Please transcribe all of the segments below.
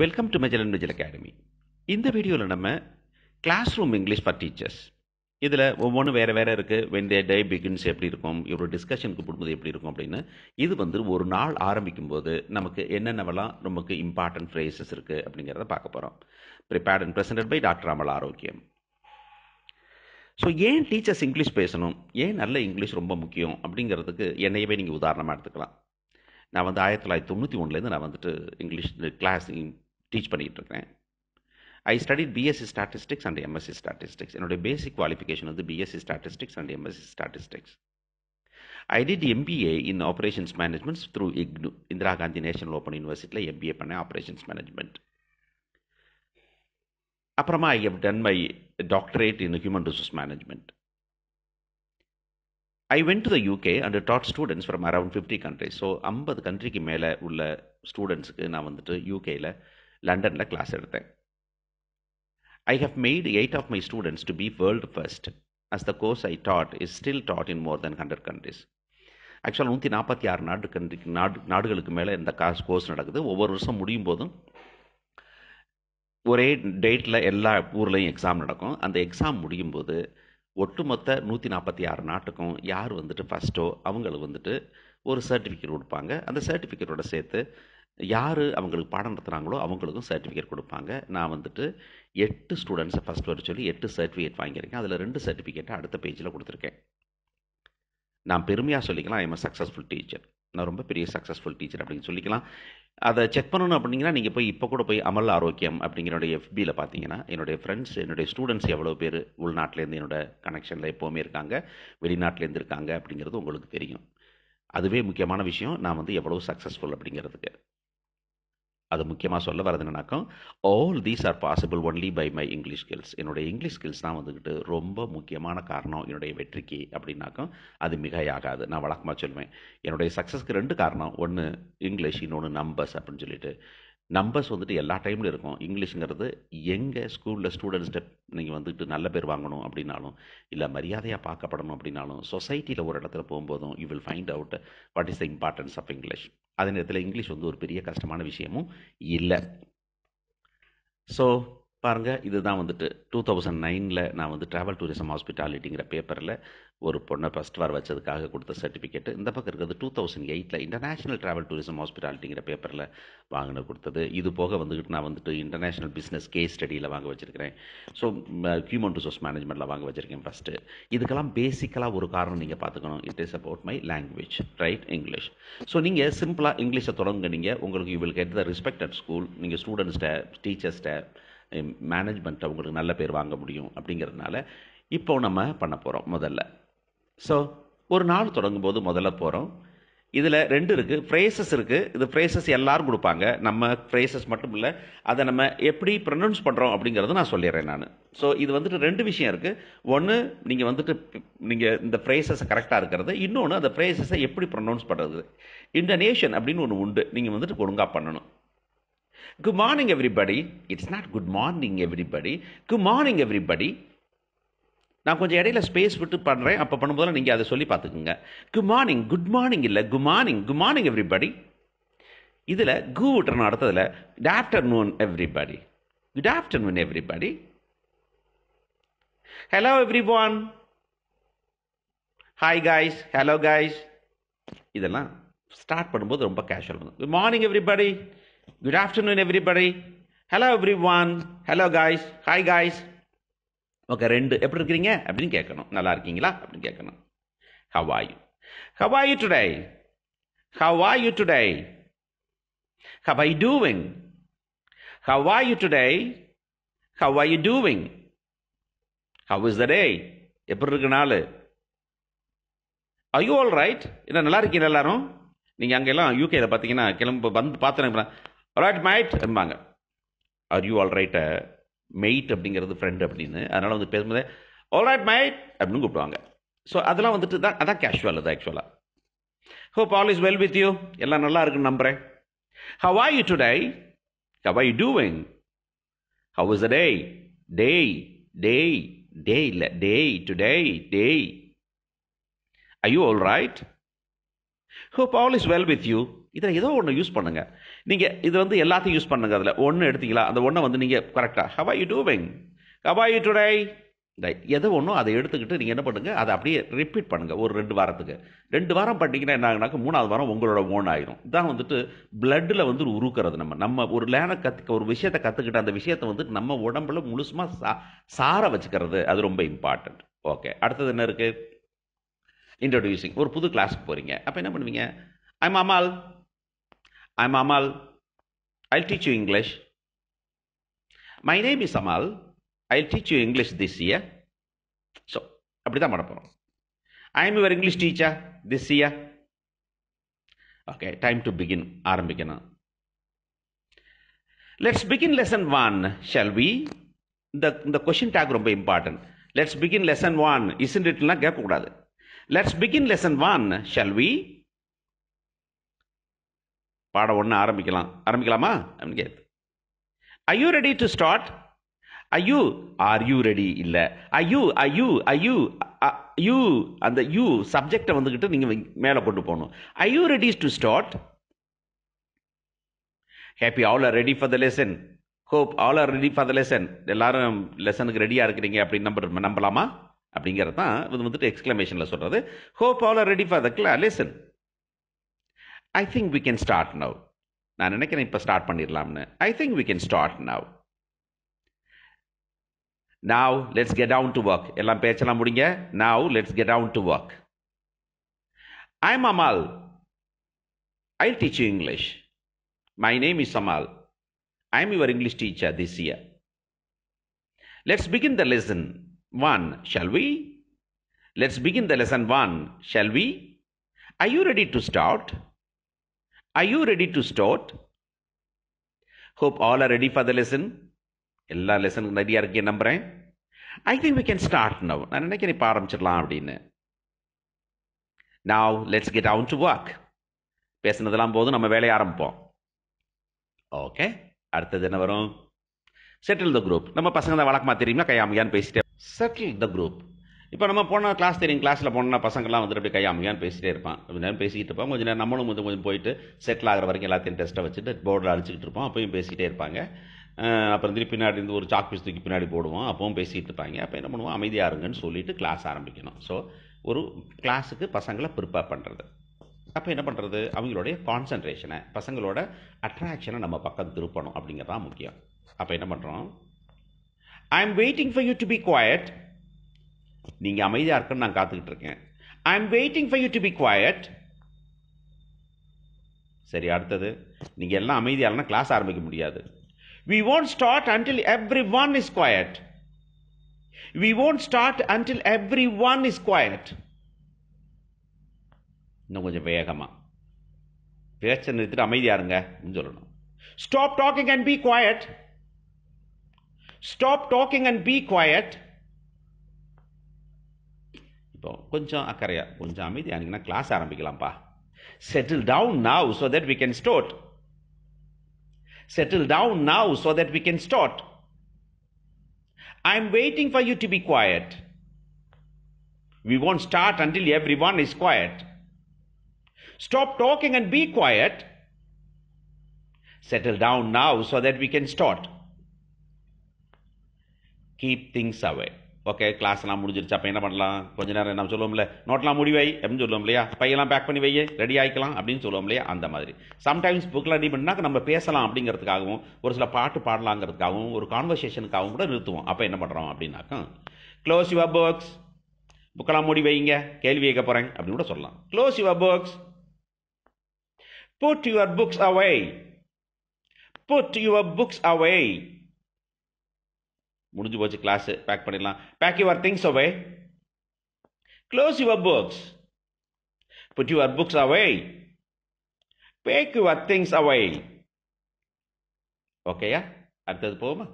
Welcome to மெஜலன் மெஜல் academy இந்த வீடியோவில் நம்ம class room English for teachers இதில் ஒவ்வொன்றும் வேறு வேறு இருக்குது வெந்தே டே பிகின்ஸ் எப்படி இருக்கும் இவரோட டிஸ்கஷனுக்கு போடும்போது எப்படி இருக்கும் அப்படின்னு இது வந்து ஒரு நாள் ஆரம்பிக்கும் போது நமக்கு என்னென்னவெல்லாம் நமக்கு இம்பார்ட்டன்ட் ஃப்ரேசஸ் இருக்குது அப்படிங்கிறத பார்க்க போகிறோம் prepared and presented by doctor Amal Arokiyam so ஏன் டீச்சர்ஸ் இங்கிலீஷ் பேசணும் ஏன் நல்ல இங்கிலீஷ் ரொம்ப முக்கியம் அப்படிங்கிறதுக்கு என்னையவே நீங்கள் உதாரணமாக எடுத்துக்கலாம் நான் வந்து ஆயிரத்தி தொள்ளாயிரத்தி தொண்ணூற்றி ஒன்றுலேருந்து நான் வந்துட்டு இங்கிலீஷ் கிளாஸ் டீச் இருக்கிறேன் I studied BSc statistics and MSc statistics என்னுடைய பேசிக் குவாலிஃபிகேஷன் வந்து BSc statistics and MSc statistics I did MBA in operations managements through IGNOU Indira Gandhi national open யூனிவர்சிட்டியில் எம்பிஏ பண்ணேன் ஆப்ரேஷன்ஸ் மேனேஜ்மெண்ட் அப்புறமா I have done my doctorate in human resource management I went to the UK and taught students from around fifty countries so ஐம்பது கண்ட்ரிக்கு மேலே உள்ள ஸ்டூடெண்ட்ஸுக்கு நான் வந்துட்டு யூகேயில் லண்டனில் கிளாஸ் எடுத்தேன் I have made eight of my students to be world first as the course I taught is still taught in more than hundred countries ஆக்சுவலாக நூற்றி நாற்பத்தி ஆறு நாடு கண்ட்ரி நாடு நாடுகளுக்கு மேலே இந்த காசு கோர்ஸ் நடக்குது ஒவ்வொரு வருஷம் முடியும் போதும் ஒரே டேட்டில் எல்லா ஊர்லேயும் எக்ஸாம் நடக்கும் அந்த எக்ஸாம் முடியும் போது ஒட்டுமொத்த நூற்றி நாற்பத்தி ஆறு நாட்டுக்கும் யார் வந்துட்டு ஃபஸ்ட்டோ அவங்களுக்கு வந்துட்டு ஒரு சர்டிஃபிகேட் கொடுப்பாங்க அந்த சர்டிஃபிகேட்டோட சேர்த்து யார் அவங்களுக்கு பாடம் நடத்துகிறாங்களோ அவங்களுக்கும் சர்டிஃபிகேட் கொடுப்பாங்க நான் வந்துட்டு எட்டு ஸ்டூடெண்ட்ஸை ஃபஸ்ட் வர சொல்லி எட்டு சர்டிஃபிகேட் வாங்கியிருக்கேன் அதில் ரெண்டு சர்டிஃபிகேட்டை அடுத்த பேஜில் கொடுத்துருக்கேன் நான் பெருமையாக சொல்லிக்கலாம் ஐம் சக்ஸஸ்ஃபுல் டீச்சர் நான் ரொம்ப பெரிய சக்ஸஸ்ஃபுல் டீச்சர் அப்படின்னு சொல்லிக்கலாம் அதை செக் பண்ணணும் அப்படிங்கன்னா நீங்கள் போய் இப்போ கூட போய் அமல் ஆரோக்கியம் அப்படிங்கிற எஃபியில் பார்த்தீங்கன்னா என்னுடைய ஃப்ரெண்ட்ஸ் என்னுடைய ஸ்டூடெண்ட்ஸ் எவ்வளோ பேர் உள்நாட்டிலேருந்து என்னோட கனெக்ஷனில் எப்போவுமே இருக்காங்க வெளிநாட்டிலேருந்து இருக்காங்க அப்படிங்கிறது உங்களுக்கு தெரியும் அதுவே முக்கியமான விஷயம் நான் வந்து எவ்வளோ சக்ஸஸ்ஃபுல் அப்படிங்கிறதுக்கு அது முக்கியமாக சொல்ல வரது என்னன்னாக்கா all these are possible only by my English skills என்னுடைய இங்கிலீஷ் ஸ்கில்ஸ் தான் வந்துக்கிட்டு ரொம்ப முக்கியமான காரணம் என்னுடைய வெற்றிக்கு அப்படின்னாக்கா அது மிகையாகாது நான் வழக்கமாக சொல்வேன் என்னுடைய சக்ஸஸ்க்கு ரெண்டு காரணம் ஒன்று இங்கிலீஷ் இன்னொன்று நம்பர்ஸ் அப்படின்னு சொல்லிட்டு நம்பர்ஸ் வந்துட்டு எல்லா டைம்லையும் இருக்கும் இங்கிலீஷுங்கிறது எங்கள் ஸ்கூலில் ஸ்டூடெண்ட்ஸ்கிட்ட நீங்கள் வந்துட்டு நல்ல பேர் வாங்கணும் அப்படின்னாலும் இல்லை மரியாதையாக பார்க்கப்படணும் அப்படின்னாலும் சொசைட்டியில் ஒரு இடத்துல போகும்போதும் you will find out what is the importance of English அதே நேரத்தில் இங்கிலீஷ் வந்து ஒரு பெரிய கஷ்டமான விஷயமும் இல்லை ஸோ பாருங்கள் இதுதான் வந்துட்டு டூ தௌசண்ட் நைனில் நான் வந்து ட்ராவல் டூரிசம் ஹாஸ்பிட்டாலிட்டிங்கிற பேப்பரில் ஒரு பொண்ணை ஃபஸ்ட் வார் வச்சதுக்காக கொடுத்த சர்டிஃபிகேட் இந்த பக்கம் இருக்கிறது டூ தௌசண்ட் எயிட்டில் இன்டர்நேஷ்னல் ட்ராவல் டூரிசம் ஹாஸ்பிட்டாலிட்டிங்கிற பேப்பரில் வாங்கின கொடுத்தது இது போக வந்துக்கிட்டு நான் வந்துட்டு இன்டர்நேஷ்னல் பிஸ்னஸ் கேஸ் ஸ்டடியில் வாங்க வச்சுருக்கிறேன் ஸோ ஹியூமன் ரிசோர்ஸ் மேனேஜ்மெண்ட்டில் வாங்க வச்சுருக்கேன் ஃபஸ்ட்டு இதுக்கெல்லாம் பேசிக்கலாக ஒரு காரணம் நீங்கள் பார்த்துக்கணும் it is about my language right English so நீங்கள் சிம்பிளாக இங்கிலீஷை தொடங்குனீங்க உங்களுக்கு you will get the respect at school நீங்கள் ஸ்டூடெண்ட்ஸ்கிட்ட டீச்சர்ஸ்கிட்ட மேனேஜ்மெண்ட் அவங்களுக்கு நல்ல பேர் வாங்க முடியும் அப்படிங்கிறதுனால இப்போ நம்ம பண்ண போகிறோம் முதல்ல ஸோ ஒரு நாள் தொடங்கும்போது முதல்ல போகிறோம் இதில் ரெண்டு இருக்குது ஃப்ரேசஸ் இருக்குது இது ஃப்ரேசஸ் எல்லோரும் கொடுப்பாங்க நம்ம ஃப்ரேசஸ் மட்டும் இல்லை அதை நம்ம எப்படி ப்ரொனவுன்ஸ் பண்ணுறோம் அப்படிங்கிறத நான் சொல்லிடுறேன் நான் ஸோ இது வந்துட்டு ரெண்டு விஷயம் இருக்குது ஒன்று நீங்கள் வந்துட்டு நீங்கள் இந்த ஃப்ரேசஸை கரெக்டாக இருக்கிறது இன்னொன்று அந்த ஃப்ரேசஸை எப்படி ப்ரொனவுன்ஸ் பண்ணுறது இண்டனேஷன் அப்படின்னு ஒன்று உண்டு நீங்கள் வந்துட்டு ஒழுங்காக பண்ணணும் Good morning, everybody. It's not good morning, everybody. Good morning, everybody. நான் கொஞ்சம் இடையில ஸ்பேஸ் விட்டு பண்ணுறேன் அப்போ பண்ணும்போது நீங்கள் அதை சொல்லி பார்த்துக்குங்க குட் மார்னிங் குட் மார்னிங் இல்லை good morning good morning everybody இதில் கு விட்டுறணும் அடுத்ததில் good afternoon everybody good afternoon everybody hello every one hi guys hello guys இதெல்லாம் ஸ்டார்ட் பண்ணும்போது ரொம்ப casual good morning everybody good Good afternoon, hello every everyone. Hello guys. Hi guys. Okay ரெண்டு எப்படி இருக்கிறீங்க அப்படின்னு கேட்கணும் நல்லா இருக்கீங்களா அப்படின்னு கேட்கணும் how are you how are you today how are you today how I doing how are you today how are you doing how is the day எப்படி இருக்கு நாள் ஐயோ ஆல் ரைட் என்ன நல்லா இருக்கீங்க எல்லாரும் நீங்கள் அங்கெல்லாம் யூகேயில் பார்த்தீங்கன்னா கிளம்ப வந்து பார்த்தேன் ஆல்ரைட் மைட் என்பாங்க ஆர் யூ ஆல்ரைட்ட மெயிட் அப்படிங்கிறது ஃப்ரெண்ட் அப்படின்னு அதனால் வந்து பேசும்போது ஆல்ரைட் மைட் அப்படின்னு கூப்பிடுவாங்க ஸோ அதெல்லாம் வந்துட்டு தான் அதான் கேஷுவல் அது ஆக்சுவலாக hope all is well with you எல்லாம் நல்லா இருக்குன்னு நம்புகிறேன் how are you today how are you doing how is a day day day day இல்லை day today day I you all right hope all is well with you இதில் ஏதோ ஒன்று use பண்ணுங்கள் நீங்கள் இது வந்து எல்லாத்தையும் யூஸ் பண்ணுங்கள் அதில் ஒன்று எடுத்தீங்களா அந்த ஒன்றை வந்து நீங்கள் கரெக்டாக how are you doing how are you today இல்லை எதோ ஒன்றும் அதை எடுத்துக்கிட்டு நீங்கள் என்ன பண்ணுங்கள் அதை அப்படியே ரிப்பீட் பண்ணுங்கள் ஒரு ரெண்டு வாரத்துக்கு ரெண்டு வாரம் பண்ணிங்கன்னா என்ன மூணாவது வாரம் உங்களோட ஓன் ஆயிரும் இதான் வந்துட்டு பிளட்டில் வந்து உருக்கிறது நம்ம நம்ம ஒரு லேனை கற்றுக்க ஒரு விஷயத்தை கற்றுக்கிட்டு அந்த விஷயத்தை வந்துட்டு நம்ம உடம்புல முழுசுமாக சா சார வச்சுக்கிறது அது ரொம்ப இம்பார்ட்டண்ட் ஓகே அடுத்தது என்ன இருக்குது இன்ட்ரடியூசிங் ஒரு புது கிளாஸ்க்கு போகிறீங்க அப்போ என்ன பண்ணுவீங்க I'm Amal I'm Amal I teach you English my name is Amal I teach you English this year so அப்படி தான் பண்ண போகிறோம் I am your English teacher this year okay time to begin ஆரம்பிக்கணும் let's begin lesson one shall we இந்த இந்த question tag ரொம்ப important let's begin lesson one isn't இட்லாம் கேட்கக்கூடாது let's begin lesson one shall we பாடம் ஒன்று ஆரம்பிக்கலாம் ஆரம்பிக்கலாமா அப்படின்னு I you ready to start IU are you ready இல்லை ஐயூ ஐயூ ஐயூ யூ அந்த யூ சப்ஜெக்டை வந்துக்கிட்டு நீங்கள் மேலே கொண்டு போகணும் I you ready to start happy all are ready for the lesson hope all are ready for the lesson எல்லாரும் லெசனுக்கு ரெடியாக இருக்கிறீங்க அப்படின்னு நம்ப நம்பலாமா அப்படிங்கிறது தான் இது வந்துட்டு எக்ஸ்கிளமேஷனில் சொல்கிறது hope all ready for the கிளா lesson I think we can start now நான் நினைக்கிறேன் இப்போ ஸ்டார்ட் பண்ணிடலாம்னு I think we can start now now let's get down to work எல்லாம் பேச்செல்லாம் முடிங்க now let's get down to work I am Amal I teach you English my name is Amal I am your English teacher this year let's begin the lesson 1. Shall we? Let's begin the lesson 1. Shall we? Are you ready to start? Are you ready to start? Hope all are ready for the lesson. எல்லா லெசனுக்கும் நிறையா இருக்கே நம்புகிறேன் I think we can start now நான் நினைக்கிறேன் இப்போ ஆரம்பிச்சிடலாம் அப்படின்னு now let's get down to work பேசுனதெல்லாம் போதும் நம்ம வேலையை ஆரம்பிப்போம் ஓகே அடுத்தது என்ன வரும் செட்டில் த குரூப் நம்ம பசங்க தான் வழக்கமாக தெரியுமா கையாமையான்னு பேசிட்டே சர்க்கிள் த குரூப் இப்போ நம்ம போனால் கிளாஸ் தெரியும் கிளாஸில் போனால் பசங்கள்லாம் வந்துட்டு அப்படி கையாமையான்னு பேசிகிட்டே இருப்பான் கொஞ்சம் நேரம் பேசிக்கிட்டு இருப்பான் கொஞ்சம் நேரம் நம்மளும் கொஞ்சம் கொஞ்சம் போயிட்டு செட்டில் ஆகிற வரைக்கும் எல்லாத்தையும் டெஸ்ட்டை வச்சுட்டு போர்டில் அடிச்சுக்கிட்டு இருப்போம் அப்பயும் பேசிகிட்டே இருப்பாங்க அப்புறம் திருப்பி பின்னாடி இருந்து ஒரு சாக் பீஸ் தூக்கி பின்னாடி போடுவோம் அப்பவும் பேசிகிட்டு இருப்பாங்க அப்போ என்ன பண்ணுவோம் அமைதியாக இருங்கன்னு சொல்லிவிட்டு கிளாஸ் ஆரம்பிக்கணும் ஸோ ஒரு கிளாஸுக்கு பசங்களை ப்ரிப்பேர் பண்ணுறது அப்போ என்ன பண்ணுறது அவங்களுடைய கான்சன்ட்ரேஷனை பசங்களோட அட்ராக்ஷனை நம்ம பக்கம் திருப்பணும் அப்படிங்கிறதான் முக்கியம் அப்போ என்ன பண்ணுறோம் I am waiting for you to be quiet நீங்கள் அமைதியாக இருக்குன்னு நான் காத்துக்கிட்டு இருக்கேன் I am waiting for you to be quiet சரி அடுத்தது நீங்கள் எல்லாம் அமைதியாகனா கிளாஸ் ஆரம்பிக்க முடியாது we won't start until every one is quiet we won't start until every one is quiet இன்னும் கொஞ்சம் வேகமாக பேச்சை நிறுத்திட்டு அமைதியாக இருங்க சொல்லணும் stop talking and be quiet stop talking and be quiet இப்போ கொஞ்சம் அக்கறையாக கொஞ்சம் அமைதியாக இருந்தீங்கன்னா கிளாஸ் ஆரம்பிக்கலாம்ப்பா settle down now so that we can start settle down now so that we can start I am waiting for you to be quiet We won't start until everyone is quiet. Stop talking and be quiet. Settle down now so that we can start. Keep things away okay கிளாஸ்லாம் முடிஞ்சிருச்சு அப்போ என்ன பண்ணலாம் கொஞ்ச நேரம் நம்ம சொல்லுவோம்ல நோட்லாம் முடிவை அப்படின்னு சொல்லுவோம் இல்லையா பையெல்லாம் பேக் பண்ணி வையே ரெடி ஆகிக்கலாம் அப்படின்னு சொல்லுவோம் இல்லையா அந்த மாதிரி சம்டைம்ஸ் புக்கெலாம் ரெடி பண்ணால் நம்ம பேசலாம் அப்படிங்கிறதுக்காகவும் ஒரு சில பாட்டு பாடலாங்கிறதுக்காகவும் ஒரு கான்வர்சேஷனுக்காகவும் கூட நிறுத்துவோம் அப்போ என்ன பண்ணுறோம் அப்படின்னாக்கா க்ளோஸ் யுவர் புக்ஸ் புக்கெல்லாம் மூடி வைங்க கேள்வி கேட்க போகிறேன் அப்படின்னு கூட சொல்லலாம் close your books put your books away put your books away முடிஞ்சு போச்சு கிளாஸு பேக் பண்ணிடலாம் pack your things away close your books put your books away pack your things away ஓகேயா அடுத்தது போகுமா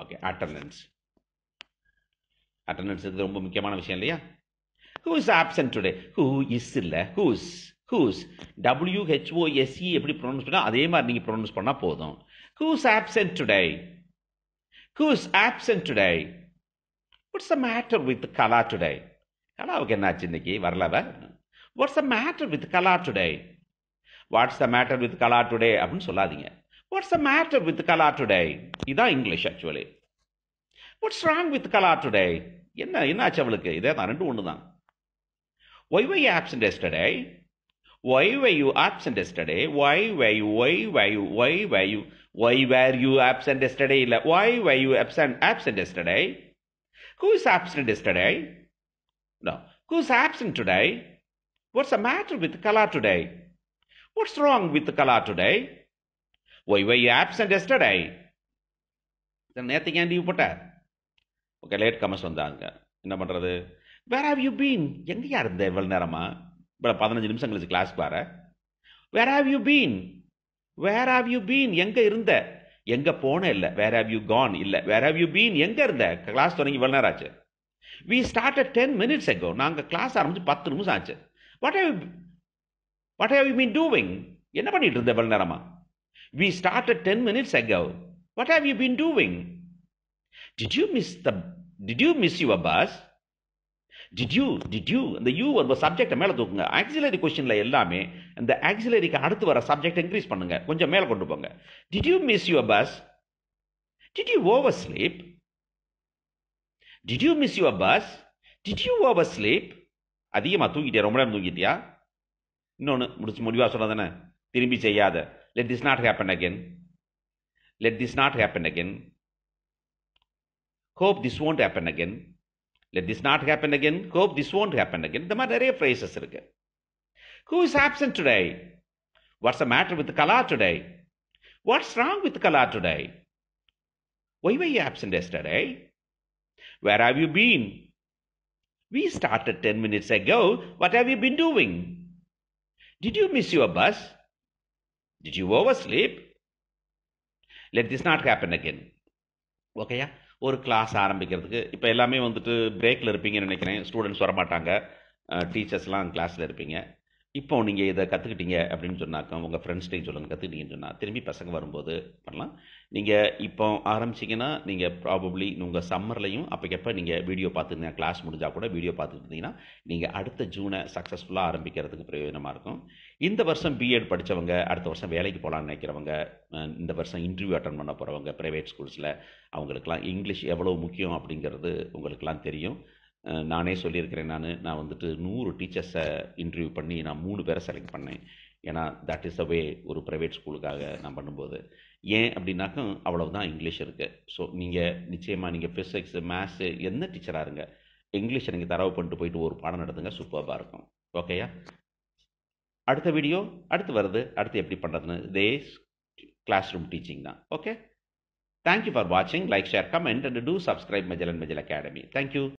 ஓகே அட்டண்டன்ஸ் அட்டண்டன்ஸ் இது ரொம்ப முக்கியமான விஷயம் இல்லையா who is absent today who is இல்லை ஹூஸ் ஹூஸ் டபிள்யூஹெச்ஓஎஸ்இ எப்படி ப்ரொனவுன்ஸ் பண்ணால் அதே மாதிரி நீங்கள் ப்ரொனவுன்ஸ் பண்ணால் போதும் who's absent today Who is absent today? What's a matter with Kala today கலாவுக்கு என்னாச்சு இன்னைக்கு வரலவ what's a matter with Kala today what's a matter with Kala today அப்படின்னு சொல்லாதீங்க what's a matter with Kala today இதுதான் English actually what's wrong with Kala today என்ன என்னாச்சு அவளுக்கு இதே தான் ரெண்டும் ஒன்று தான் why why absent yesterday Why were you absent yesterday? Why were you? Why were you? Why were you? Why were you absent yesterday? இல்லை why were you absent absent yesterday? Who is absent yesterday? No. Who is absent today? What's the matter with Kala today? What's wrong with Kala today? Why were you absent yesterday? நேற்றுக்கு ஏன் leave போட்ட okay late comments வந்தாங்க என்ன பண்ணுறது வேர் have you been எங்கேயா இருந்த இவ்வளோ நேரமாக இப்போ பதினஞ்சு நிமிஷம் கழிச்சு கிளாஸ் பாரு where have you been where have you been எங்கே இருந்த எங்கே போன இல்லை வேர் ஹாவ் யூ கான் இல்லை வேர் ஹாவ் யூ பீன் எங்கே இருந்த கிளாஸ் தொடங்கி இவ்வளோ நேரம் ஆச்சு we start at ten minutes ago நாங்கள் கிளாஸ் ஆரம்பிச்சு பத்து நிமிஷம் ஆச்சு what have what have you been doing என்ன பண்ணிட்டு இருந்த இவ்வளோ நேரமா we start at ten minutes ago what have you been doing did you miss the did you miss your bus did you did you இந்த யூ அந்த சப்ஜெக்டை மேலே தூக்குங்க ஆக்சிலரி கொஸ்டினில் எல்லாமே இந்த ஆக்சிலரிக்கு அடுத்து வர சப்ஜெக்ட் இன்க்ரீஸ் பண்ணுங்க கொஞ்சம் மேலே கொண்டு போங்க did you miss your bus did you oversleep did you miss your bus did you oversleep அதிகமாக தூங்கிட்டியா ரொம்ப நேரம் தூங்கிட்டியா இன்னொன்று முடிச்சு முடிவாக தானே திரும்பி செய்யாத let this not happen again let this not happen again hope this won't happen again Let this not happen again. Hope this won't happen again. இந்த மாதிரி நிறைய phrases இருக்கு Who is absent today? What's the matter with Kala today? What's wrong with Kala today? Why were you absent yesterday? Where have you been? We started 10 minutes ago. What have you been doing? Did you miss your bus? Did you oversleep? Let this not happen again. ஓகேயா ஒரு class ஆரம்பிக்கிறதுக்கு இப்போ எல்லாமே வந்துட்டு பிரேக்கில் இருப்பீங்கன்னு நினைக்கிறேன் students வரமாட்டாங்க டீச்சர்ஸ்லாம் கிளாஸில் இருப்பீங்க இப்போ நீங்கள் இதை கற்றுக்கிட்டீங்க அப்படின்னு சொன்னாக்கா உங்கள் ஃப்ரெண்ட்ஸ்டையும் சொல்லுங்கள் கற்றுக்கிட்டீங்கன்னு சொன்னால் திரும்பி பசங்க வரும்போது பண்ணலாம் நீங்கள் இப்போ ஆரம்பிச்சிங்கன்னா நீங்கள் ப்ராபப்ளி உங்கள் சம்மர்லையும் அப்போக்கப்போ நீங்கள் வீடியோ பார்த்துருந்தீங்க கிளாஸ் முடிஞ்சால் கூட வீடியோ பார்த்துட்டு இருந்தீங்கன்னா நீங்கள் அடுத்த ஜூனை சக்ஸஸ்ஃபுல்லாக ஆரம்பிக்கிறதுக்கு பிரயோஜனமாக இருக்கும் இந்த வருஷம் பிஎட் படித்தவங்க அடுத்த வருஷம் வேலைக்கு போகலான்னு நினைக்கிறவங்க இந்த வருஷம் இன்டர்வியூ அட்டன் பண்ண போகிறவங்க ப்ரைவேட் ஸ்கூல்ஸில் அவங்களுக்குலாம் இங்கிலீஷ் எவ்வளோ முக்கியம் அப்படிங்கிறது உங்களுக்கெல்லாம் தெரியும் நானே சொல்லியிருக்கிறேன் நான் நான் வந்துட்டு நூறு டீச்சர்ஸை இன்டர்வியூ பண்ணி நான் மூணு பேரை செலக்ட் பண்ணேன் ஏன்னா தட் இஸ் அ வே ஒரு ப்ரைவேட் ஸ்கூலுக்காக நான் பண்ணும்போது ஏன் அப்படின்னாக்கும் அவ்வளவுதான் இங்கிலீஷ் இருக்குது ஸோ நீங்கள் நிச்சயமாக நீங்கள் ஃபிசிக்ஸு மேத்ஸு என்ன டீச்சராக இருங்க இங்கிலீஷை நீங்கள் தரவு பண்ணிட்டு போயிட்டு ஒரு பாடம் நடத்துங்க சூப்பராக இருக்கும் ஓகேயா அடுத்த வீடியோ அடுத்து வருது அடுத்து எப்படி பண்ணுறதுன்னு இதே கிளாஸ் ரூம் டீச்சிங் தான் ஓகே தேங்க்யூ ஃபார் வாட்சிங் like share comment and do subscribe Mejal and Mejal Academy thank you